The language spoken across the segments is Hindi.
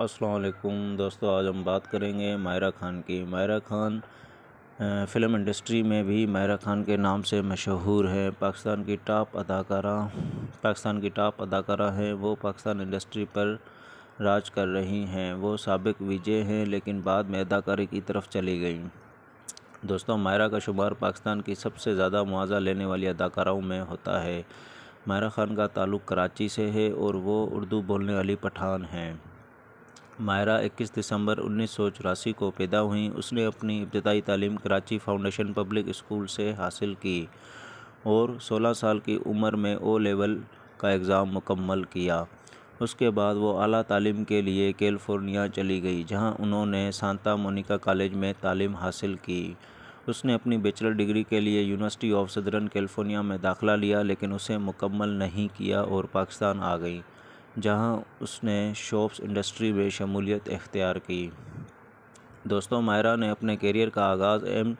असलकुम दोस्तों आज हम बात करेंगे मायरा खान की मायरा खान फ़िल्म इंडस्ट्री में भी मायरा खान के नाम से मशहूर है पाकिस्तान की टॉप अदाकारा पाकिस्तान की टॉप अदाकारा हैं वो पाकिस्तान इंडस्ट्री पर राज कर रही हैं वो सबक विजय हैं लेकिन बाद में अदाकारी की तरफ चली गई दोस्तों मायरा का शुमार पाकिस्तान की सबसे ज़्यादा मुआवजा लेने वाली अदाकाराओं में होता है मायरा खान का ताल्लुक़ कराची से है और वो उर्दू बोलने वाली पठान हैं मायरा 21 दिसंबर उन्नीस को पैदा हुई उसने अपनी इब्तदाई तालीम कराची फाउंडेशन पब्लिक स्कूल से हासिल की और 16 साल की उम्र में ओ लेवल का एग्ज़ाम मुकम्मल किया उसके बाद वो अली तालीम के लिए कैलिफोर्निया चली गई जहां उन्होंने सांता मोनिका कॉलेज में तालीम हासिल की उसने अपनी बेचलर डिग्री के लिए यूनिवर्सिटी ऑफ सदरन कैलिफोर्निया में दाखला लिया लेकिन उसे मुकम्मल नहीं किया और पाकिस्तान आ गई जहां उसने शॉप्स इंडस्ट्री में शमूलियत इख्तियार की दोस्तों मायरा ने अपने कैरियर का आगाज़ M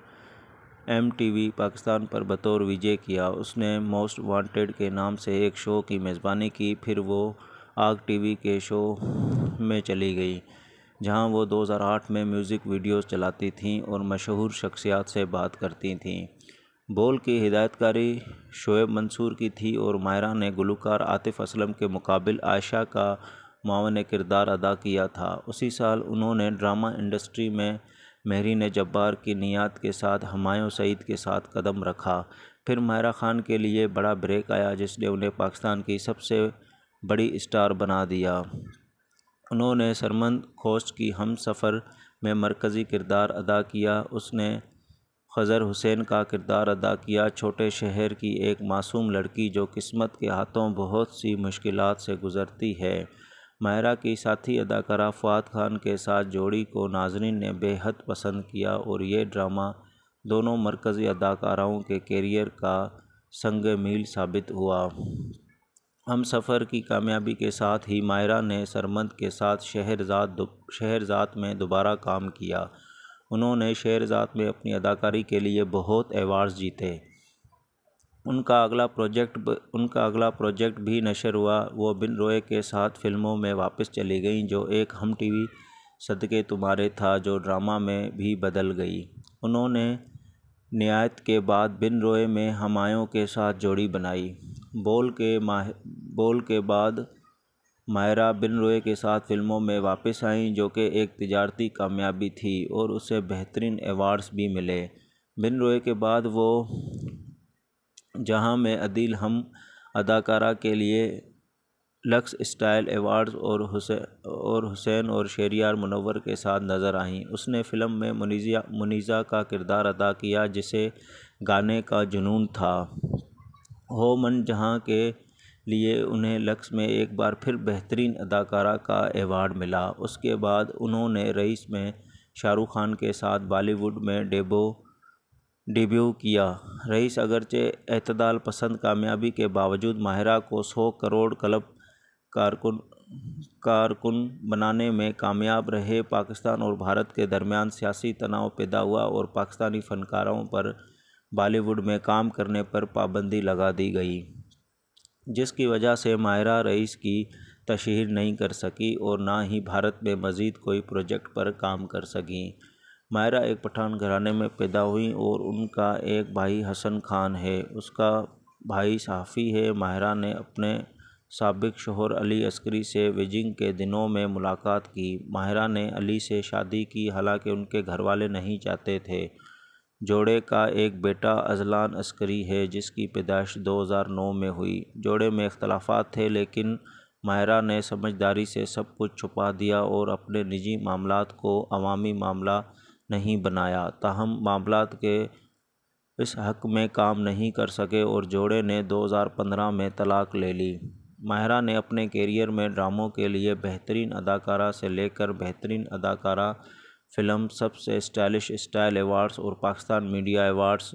M T V Pakistan पर बतौर विजय किया उसने मोस्ट वांटेड के नाम से एक शो की मेज़बानी की फिर वो आग टीवी के शो में चली गई जहां वो 2008 में म्यूज़िक वीडियोस चलाती थीं और मशहूर शख्सियात से बात करती थीं बोल की हिदायतकारी शोएब मंसूर की थी और मायरा ने गुलकार आतिफ असलम के मुकाबल आयशा का मावन किरदार अदा किया था उसी साल उन्होंने ड्रामा इंडस्ट्री में ने जब्बार की नियात के साथ हमायों सईद के साथ कदम रखा फिर मायरा खान के लिए बड़ा ब्रेक आया जिसने उन्हें पाकिस्तान की सबसे बड़ी स्टार बना दिया उन्होंने सरमंद खोस्ट की हम सफ़र में मरकज़ी किरदार अदा किया उसने ख़ज़र हुसैन का किरदार अदा किया छोटे शहर की एक मासूम लड़की जो किस्मत के हाथों बहुत सी मुश्किलात से गुज़रती है मायरा की साथी अदाकारा फुआत खान के साथ जोड़ी को नाजरीन ने बेहद पसंद किया और ये ड्रामा दोनों मरकज़ी अदाकाराओं के कैरियर का संग मील साबित हुआ हम सफ़र की कामयाबी के साथ ही मायरा ने सरमंद के साथ शहरजात शहरजात में दोबारा काम किया उन्होंने शेरजाद में अपनी अदाकारी के लिए बहुत एवार्ड्स जीते उनका अगला प्रोजेक्ट उनका अगला प्रोजेक्ट भी नशर हुआ वो बिन रोए के साथ फिल्मों में वापस चली गईं जो एक हम टीवी सदके तुम्हारे था जो ड्रामा में भी बदल गई उन्होंने नियायत के बाद बिन रोए में हमायों के साथ जोड़ी बनाई बोल के माह बोल के बाद मायरा रोए के साथ फिल्मों में वापस आईं जो कि एक तजारती कामयाबी थी और उसे बेहतरीन एवार्ड्स भी मिले बिन रोए के बाद वो जहां में अदील हम अदाकारा के लिए लक्स स्टाइल एवार्ड्स और हुसैन और हुसैन और शेरियार मुनवर के साथ नज़र आईं उसने फ़िल्म में मुनीजिया मुनीज़ा का किरदार अदा किया जिसे गाने का जुनून था हो मन जहाँ के लिए उन्हें लक्स में एक बार फिर बेहतरीन अदाकारा का एवार्ड मिला उसके बाद उन्होंने रईस में शाहरुख खान के साथ बॉलीवुड में डेबो डेब्यू किया रईस अगरचे अतदाल पसंद कामयाबी के बावजूद माहिरा को सौ करोड़ क्लब कारकुन कारकुन बनाने में कामयाब रहे पाकिस्तान और भारत के दरमियान सियासी तनाव पैदा हुआ और पाकिस्तानी फनकारों पर बॉलीवुड में काम करने पर पाबंदी लगा दी गई जिसकी वजह से मायरा रईस की तशहर नहीं कर सकी और ना ही भारत में मज़ीद कोई प्रोजेक्ट पर काम कर सकें मायरा एक पठान घराने में पैदा हुई और उनका एक भाई हसन खान है उसका भाई साफ़ी है माहरा ने अपने सबक शोहर अली अस्करी से वेजिंग के दिनों में मुलाकात की माहरा ने अली से शादी की हालांकि उनके घर वाले नहीं चाहते थे जोड़े का एक बेटा अजलान अस्करी है जिसकी पैदाइश 2009 में हुई जोड़े में अख्तलाफात थे लेकिन माहरा ने समझदारी से सब कुछ छुपा दिया और अपने निजी मामला को अवामी मामला नहीं बनाया ताहम मामला के इस हक में काम नहीं कर सके और जोड़े ने 2015 में तलाक ले ली माहरा ने अपने कैरियर में ड्रामों के लिए बेहतरीन अदाकारा से लेकर बेहतरीन अदाकारा फिल्म सबसे स्टाइलिश स्टाइल अवार्ड्स और Pakistan media awards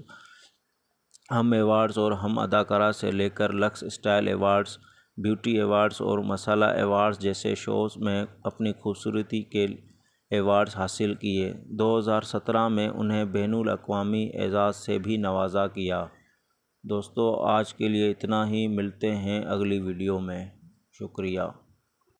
Hum awards और हम अदाकारा से लेकर Lux style awards beauty awards और मसाला अवार्ड्स जैसे शोज़ में अपनी खूबसूरती के एवार्ड्स हासिल किए 2017 में उन्हें बैन अवी एजाज़ से भी नवाजा किया दोस्तों आज के लिए इतना ही मिलते हैं अगली वीडियो में शुक्रिया